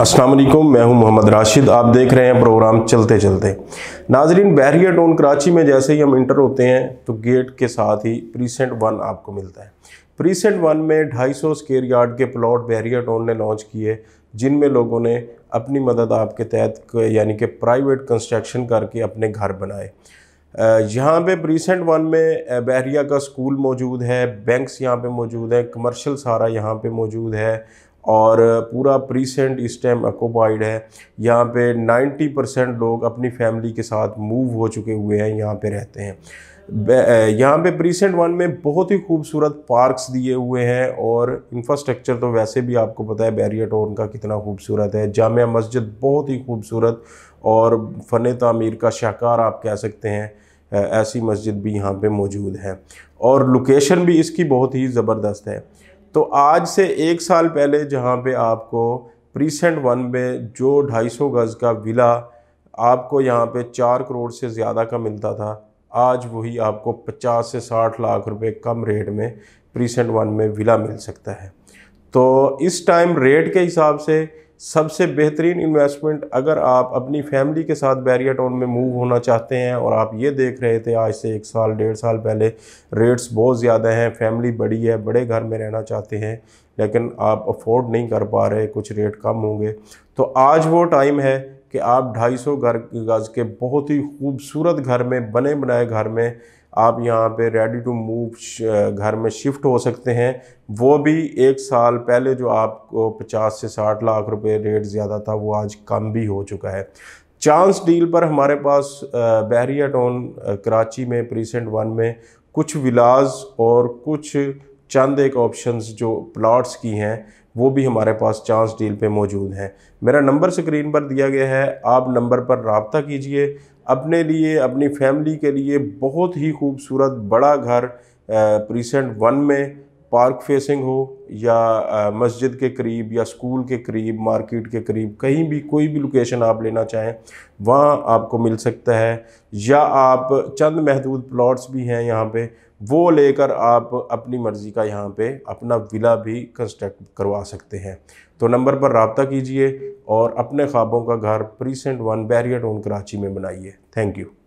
अस्सलाम वालेकुम मैं हूं मोहम्मद राशिद आप देख रहे हैं प्रोग्राम चलते चलते नाजरीन बहरिया टोन कराची में जैसे ही हम इंटर होते हैं तो गेट के साथ ही प्रीसेंट वन आपको मिलता है प्रीसेंट वन में 250 स्केयर यार्ड के प्लॉट बहरिया टोन ने लॉन्च किए जिनमें लोगों ने अपनी मदद आपके तहत यानी कि प्राइवेट कंस्ट्रक्शन करके अपने घर बनाए यहाँ पे प्रीसेंट वन में बहरिया का स्कूल मौजूद है बैंक्स यहाँ पे मौजूद हैं कमर्शियल सारा यहाँ पे मौजूद है और पूरा प्रीसेंट इस टाइम अकोपाइड है यहाँ पे 90 परसेंट लोग अपनी फैमिली के साथ मूव हो चुके हुए हैं यहाँ पे रहते हैं यहाँ पे प्रीसेंट वन में बहुत ही खूबसूरत पार्क्स दिए हुए हैं और इंफ्रास्ट्रक्चर तो वैसे भी आपको पता है बैरियर टोन का कितना खूबसूरत है जाम मस्जिद बहुत ही खूबसूरत और फ़न तमीर का शाहकार आप कह सकते हैं ऐसी मस्जिद भी यहाँ पे मौजूद है और लोकेशन भी इसकी बहुत ही ज़बरदस्त है तो आज से एक साल पहले जहाँ पे आपको प्रीसेंट वन में जो ढाई सौ गज़ का विला आपको यहाँ पे चार करोड़ से ज़्यादा का मिलता था आज वही आपको पचास से साठ लाख रुपए कम रेट में प्रीसेंट वन में विला मिल सकता है तो इस टाइम रेट के हिसाब से सबसे बेहतरीन इन्वेस्टमेंट अगर आप अपनी फैमिली के साथ बैरिया टाउन में मूव होना चाहते हैं और आप ये देख रहे थे आज से एक साल डेढ़ साल पहले रेट्स बहुत ज़्यादा हैं फैमिली बड़ी है बड़े घर में रहना चाहते हैं लेकिन आप अफोर्ड नहीं कर पा रहे कुछ रेट कम होंगे तो आज वो टाइम है कि आप 250 घर गज़ के बहुत ही खूबसूरत घर में बने बनाए घर में आप यहाँ पे रेडी टू मूव घर में शिफ्ट हो सकते हैं वो भी एक साल पहले जो आपको 50 से 60 लाख रुपए रेट ज़्यादा था वो आज कम भी हो चुका है चांस डील पर हमारे पास बहरिया टाउन कराची में प्रीसेंट वन में कुछ विलाज और कुछ चंद एक ऑप्शंस जो प्लॉट्स की हैं वो भी हमारे पास चांस डील पे मौजूद हैं मेरा नंबर स्क्रीन पर दिया गया है आप नंबर पर रबता कीजिए अपने लिए अपनी फैमिली के लिए बहुत ही खूबसूरत बड़ा घर प्रीसेंट वन में पार्क फेसिंग हो या मस्जिद के करीब या स्कूल के करीब मार्केट के करीब कहीं भी कोई भी लोकेशन आप लेना चाहें वहाँ आपको मिल सकता है या आप चंद महदूद प्लॉट्स भी हैं यहाँ पे वो लेकर आप अपनी मर्ज़ी का यहाँ पे अपना विला भी कंस्ट्रक्ट करवा सकते हैं तो नंबर पर रबता कीजिए और अपने ख्वाबों का घर precinct one barrier town Karachi में बनाइए थैंक यू